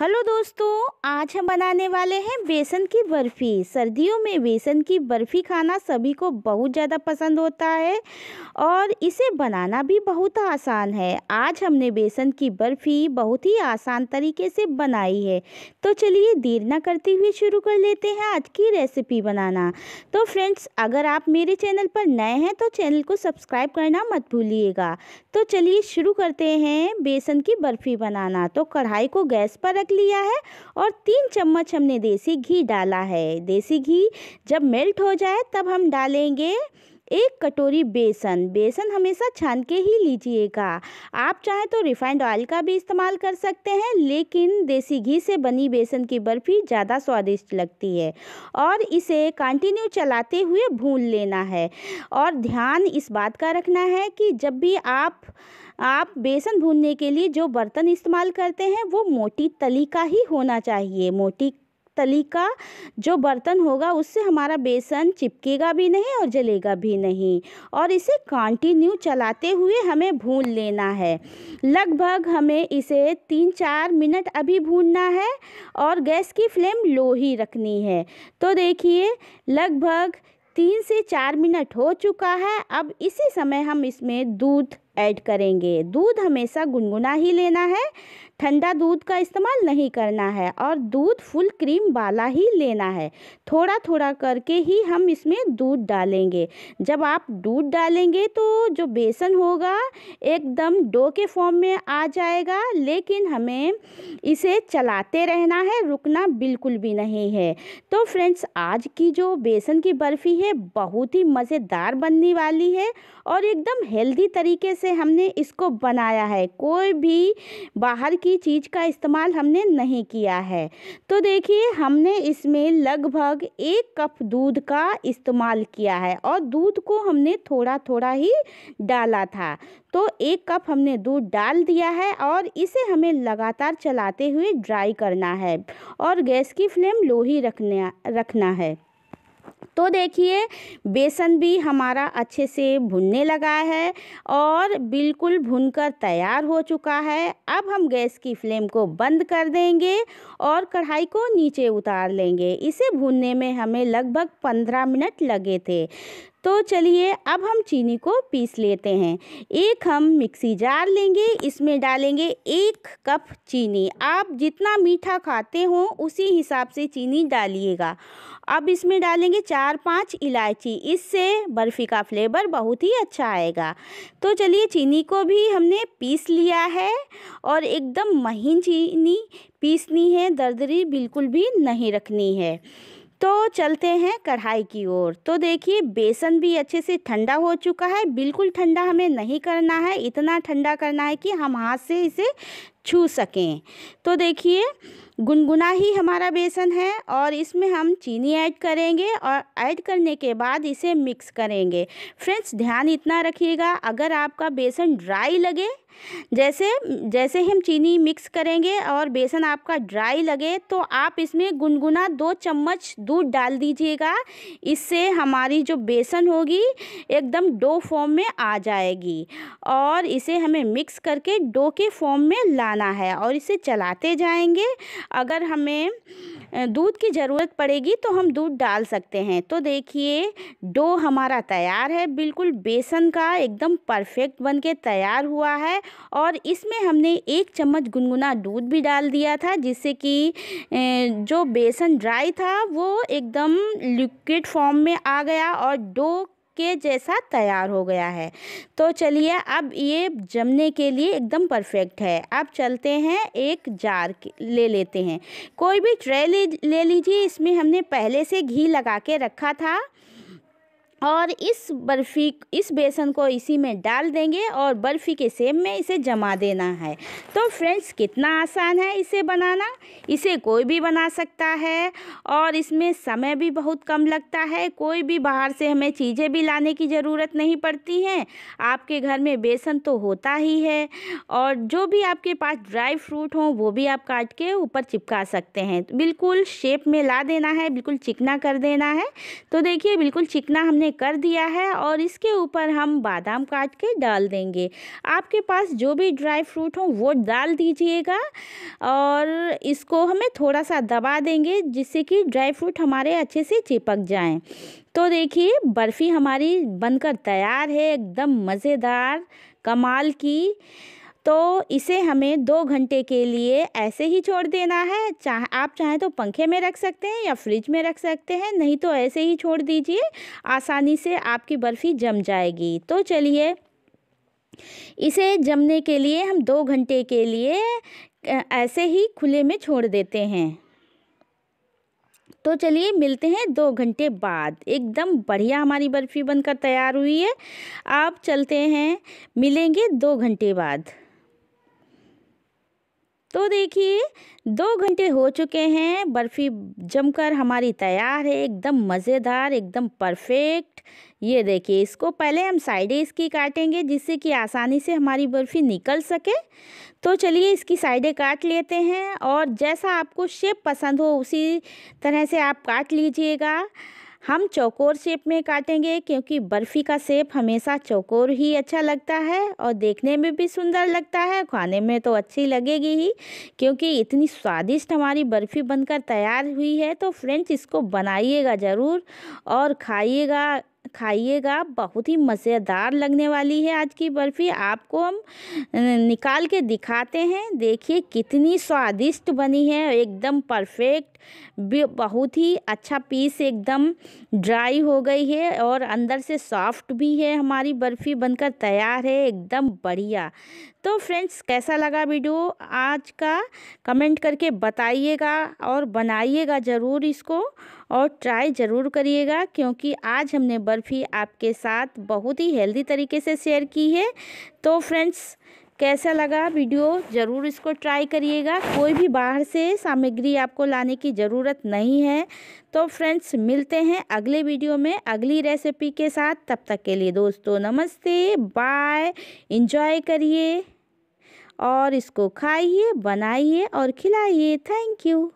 hello दोस्तों आज हम बनाने वाले हैं बेसन की बर्फ़ी सर्दियों में बेसन की बर्फ़ी खाना सभी को बहुत ज़्यादा पसंद होता है और इसे बनाना भी बहुत आसान है आज हमने बेसन की बर्फ़ी बहुत ही आसान तरीके से बनाई है तो चलिए देर ना करते हुए शुरू कर लेते हैं आज की रेसिपी बनाना तो फ्रेंड्स अगर आप मेरे चैनल पर नए हैं तो चैनल को सब्सक्राइब करना मत भूलिएगा तो चलिए शुरू करते हैं बेसन की बर्फ़ी बनाना तो कढ़ाई को गैस पर रख लिया है और तीन चम्मच हमने देसी घी डाला है देसी घी जब मेल्ट हो जाए तब हम डालेंगे एक कटोरी बेसन बेसन हमेशा छान के ही लीजिएगा आप चाहें तो रिफाइंड ऑयल का भी इस्तेमाल कर सकते हैं लेकिन देसी घी से बनी बेसन की बर्फ़ी ज़्यादा स्वादिष्ट लगती है और इसे कंटिन्यू चलाते हुए भून लेना है और ध्यान इस बात का रखना है कि जब भी आप आप बेसन भूनने के लिए जो बर्तन इस्तेमाल करते हैं वो मोटी तली का ही होना चाहिए मोटी तली का जो बर्तन होगा उससे हमारा बेसन चिपकेगा भी नहीं और जलेगा भी नहीं और इसे कंटिन्यू चलाते हुए हमें भून लेना है लगभग हमें इसे तीन चार मिनट अभी भूनना है और गैस की फ्लेम लो ही रखनी है तो देखिए लगभग तीन से चार मिनट हो चुका है अब इसी समय हम इसमें दूध ऐड करेंगे दूध हमेशा गुनगुना ही लेना है ठंडा दूध का इस्तेमाल नहीं करना है और दूध फुल क्रीम वाला ही लेना है थोड़ा थोड़ा करके ही हम इसमें दूध डालेंगे जब आप दूध डालेंगे तो जो बेसन होगा एकदम डो के फॉर्म में आ जाएगा लेकिन हमें इसे चलाते रहना है रुकना बिल्कुल भी नहीं है तो फ्रेंड्स आज की जो बेसन की बर्फ़ी है बहुत ही मज़ेदार बनने वाली है और एकदम हेल्दी तरीके से से हमने इसको बनाया है कोई भी बाहर की चीज़ का इस्तेमाल हमने नहीं किया है तो देखिए हमने इसमें लगभग एक कप दूध का इस्तेमाल किया है और दूध को हमने थोड़ा थोड़ा ही डाला था तो एक कप हमने दूध डाल दिया है और इसे हमें लगातार चलाते हुए ड्राई करना है और गैस की फ्लेम लो ही रखना रखना है तो देखिए बेसन भी हमारा अच्छे से भुनने लगा है और बिल्कुल भुनकर तैयार हो चुका है अब हम गैस की फ्लेम को बंद कर देंगे और कढ़ाई को नीचे उतार लेंगे इसे भुनने में हमें लगभग पंद्रह मिनट लगे थे तो चलिए अब हम चीनी को पीस लेते हैं एक हम मिक्सी जार लेंगे इसमें डालेंगे एक कप चीनी आप जितना मीठा खाते हो उसी हिसाब से चीनी डालिएगा अब इसमें डालेंगे चार पांच इलायची इससे बर्फ़ी का फ्लेवर बहुत ही अच्छा आएगा तो चलिए चीनी को भी हमने पीस लिया है और एकदम महीन चीनी पीसनी है दरदरी बिल्कुल भी नहीं रखनी है तो चलते हैं कढ़ाई की ओर तो देखिए बेसन भी अच्छे से ठंडा हो चुका है बिल्कुल ठंडा हमें नहीं करना है इतना ठंडा करना है कि हम हाथ से इसे छू सकें तो देखिए गुनगुना ही हमारा बेसन है और इसमें हम चीनी ऐड करेंगे और ऐड करने के बाद इसे मिक्स करेंगे फ्रेंड्स ध्यान इतना रखिएगा अगर आपका बेसन ड्राई लगे जैसे जैसे हम चीनी मिक्स करेंगे और बेसन आपका ड्राई लगे तो आप इसमें गुनगुना दो चम्मच दूध डाल दीजिएगा इससे हमारी जो बेसन होगी एकदम डो फॉर्म में आ जाएगी और इसे हमें मिक्स करके डो के फॉर्म में ला लगाना है और इसे चलाते जाएंगे अगर हमें दूध की ज़रूरत पड़ेगी तो हम दूध डाल सकते हैं तो देखिए डो हमारा तैयार है बिल्कुल बेसन का एकदम परफेक्ट बन के तैयार हुआ है और इसमें हमने एक चम्मच गुनगुना दूध भी डाल दिया था जिससे कि जो बेसन ड्राई था वो एकदम लिक्विड फॉर्म में आ गया और डो के जैसा तैयार हो गया है तो चलिए अब ये जमने के लिए एकदम परफेक्ट है अब चलते हैं एक जार ले लेते हैं कोई भी ट्रे ले लीजिए इसमें हमने पहले से घी लगा के रखा था और इस बर्फ़ी इस बेसन को इसी में डाल देंगे और बर्फ़ी के सेम में इसे जमा देना है तो फ्रेंड्स कितना आसान है इसे बनाना इसे कोई भी बना सकता है और इसमें समय भी बहुत कम लगता है कोई भी बाहर से हमें चीज़ें भी लाने की ज़रूरत नहीं पड़ती हैं आपके घर में बेसन तो होता ही है और जो भी आपके पास ड्राई फ्रूट हों वो भी आप काट के ऊपर चिपका सकते हैं बिल्कुल शेप में ला देना है बिल्कुल चिकना कर देना है तो देखिए बिल्कुल चिकना हमने हमने कर दिया है और इसके ऊपर हम बादाम काट के डाल देंगे आपके पास जो भी ड्राई फ्रूट हो वो डाल दीजिएगा और इसको हमें थोड़ा सा दबा देंगे जिससे कि ड्राई फ्रूट हमारे अच्छे से चिपक जाएं तो देखिए बर्फ़ी हमारी बनकर तैयार है एकदम मज़ेदार कमाल की तो इसे हमें दो घंटे के लिए ऐसे ही छोड़ देना है चाहे आप चाहें तो पंखे में रख सकते हैं या फ्रिज में रख सकते हैं नहीं तो ऐसे ही छोड़ दीजिए आसानी से आपकी बर्फ़ी जम जाएगी तो चलिए इसे जमने के लिए हम दो घंटे के लिए ऐसे ही खुले में छोड़ देते हैं तो चलिए मिलते हैं दो घंटे बाद एकदम बढ़िया हमारी बर्फ़ी बनकर तैयार हुई है आप चलते हैं मिलेंगे दो घंटे बाद तो देखिए दो घंटे हो चुके हैं बर्फ़ी जमकर हमारी तैयार है एकदम मज़ेदार एकदम परफेक्ट ये देखिए इसको पहले हम साइडें इसकी काटेंगे जिससे कि आसानी से हमारी बर्फ़ी निकल सके तो चलिए इसकी साइडें काट लेते हैं और जैसा आपको शेप पसंद हो उसी तरह से आप काट लीजिएगा हम चौकोर शेप में काटेंगे क्योंकि बर्फ़ी का शेप हमेशा चौकोर ही अच्छा लगता है और देखने में भी सुंदर लगता है खाने में तो अच्छी लगेगी ही क्योंकि इतनी स्वादिष्ट हमारी बर्फ़ी बनकर तैयार हुई है तो फ्रेंड्स इसको बनाइएगा ज़रूर और खाइएगा खाइएगा बहुत ही मज़ेदार लगने वाली है आज की बर्फ़ी आपको हम निकाल के दिखाते हैं देखिए कितनी स्वादिष्ट बनी है एकदम परफेक्ट बहुत ही अच्छा पीस एकदम ड्राई हो गई है और अंदर से सॉफ्ट भी है हमारी बर्फ़ी बनकर तैयार है एकदम बढ़िया तो फ्रेंड्स कैसा लगा वीडियो आज का कमेंट करके बताइएगा और बनाइएगा ज़रूर इसको और ट्राई ज़रूर करिएगा क्योंकि आज हमने बर्फ़ी आपके साथ बहुत ही हेल्दी तरीके से शेयर की है तो फ्रेंड्स कैसा लगा वीडियो ज़रूर इसको ट्राई करिएगा कोई भी बाहर से सामग्री आपको लाने की ज़रूरत नहीं है तो फ्रेंड्स मिलते हैं अगले वीडियो में अगली रेसिपी के साथ तब तक के लिए दोस्तों नमस्ते बाय इन्जॉय करिए और इसको खाइए बनाइए और खिलाइए थैंक यू